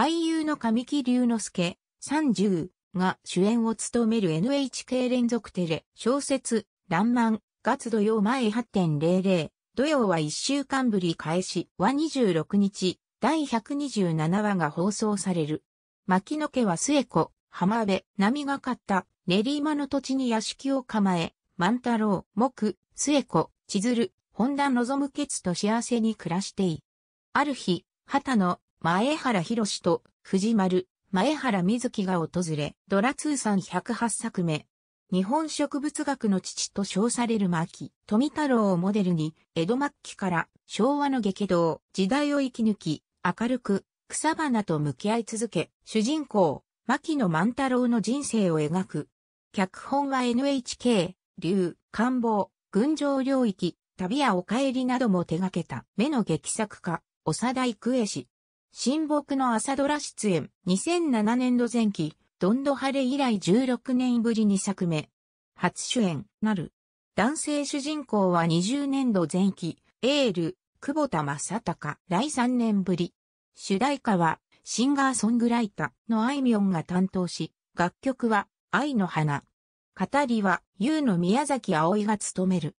俳優の神木隆之介、30が主演を務める NHK 連続テレ、小説、らんまん、月土曜前8.00、土曜は1週間ぶり開始は26日、第127話が放送される。牧野家は末子、浜辺、波がかった、練馬の土地に屋敷を構え、万太郎、木、末子、千鶴、本田望むケツと幸せに暮らしてい。ある日、畑の前原博と藤丸、前原瑞希が訪れ、ドラ通算108作目。日本植物学の父と称される牧、富太郎をモデルに、江戸末期から昭和の激動、時代を生き抜き、明るく、草花と向き合い続け、主人公、牧野万太郎の人生を描く。脚本は NHK、竜、官房、群青領域、旅やお帰りなども手掛けた、目の劇作家、長田育恵氏。新木の朝ドラ出演、2007年度前期、どんど晴れ以来16年ぶり2作目。初主演、なる。男性主人公は20年度前期、エール、久保田正隆、来3年ぶり。主題歌は、シンガーソングライターのあいみょんが担当し、楽曲は、愛の花。語りは、優の宮崎葵が務める。